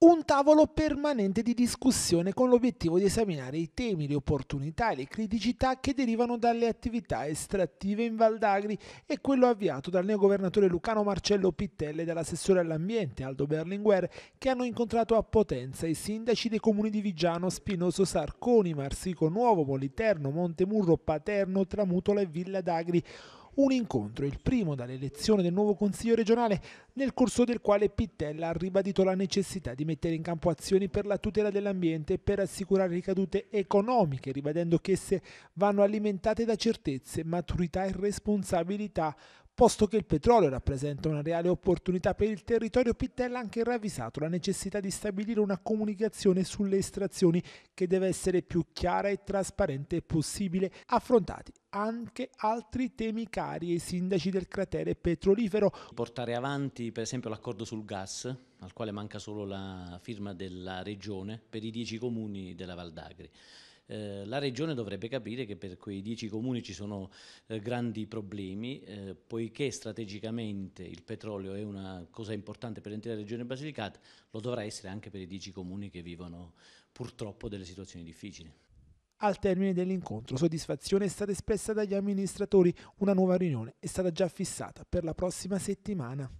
un tavolo permanente di discussione con l'obiettivo di esaminare i temi, le opportunità e le criticità che derivano dalle attività estrattive in Val d'Agri e quello avviato dal neo governatore Lucano Marcello Pittelle e dall'assessore all'ambiente Aldo Berlinguer che hanno incontrato a Potenza i sindaci dei comuni di Vigiano, Spinoso Sarconi, Marsico Nuovo, Moliterno, Montemurro, Paterno, Tramutola e Villa d'Agri un incontro, il primo dall'elezione del nuovo Consiglio regionale, nel corso del quale Pittella ha ribadito la necessità di mettere in campo azioni per la tutela dell'ambiente e per assicurare ricadute economiche, ribadendo che esse vanno alimentate da certezze, maturità e responsabilità, posto che il petrolio rappresenta una reale opportunità per il territorio, Pittella ha anche ravvisato la necessità di stabilire una comunicazione sulle estrazioni che deve essere più chiara e trasparente possibile, affrontati anche altri temi cari ai sindaci del cratere petrolifero. Portare avanti per esempio l'accordo sul gas, al quale manca solo la firma della regione, per i dieci comuni della Val d'Agri. Eh, la Regione dovrebbe capire che per quei dieci comuni ci sono eh, grandi problemi, eh, poiché strategicamente il petrolio è una cosa importante per l'intera Regione Basilicata, lo dovrà essere anche per i dieci comuni che vivono purtroppo delle situazioni difficili. Al termine dell'incontro soddisfazione è stata espressa dagli amministratori, una nuova riunione è stata già fissata per la prossima settimana.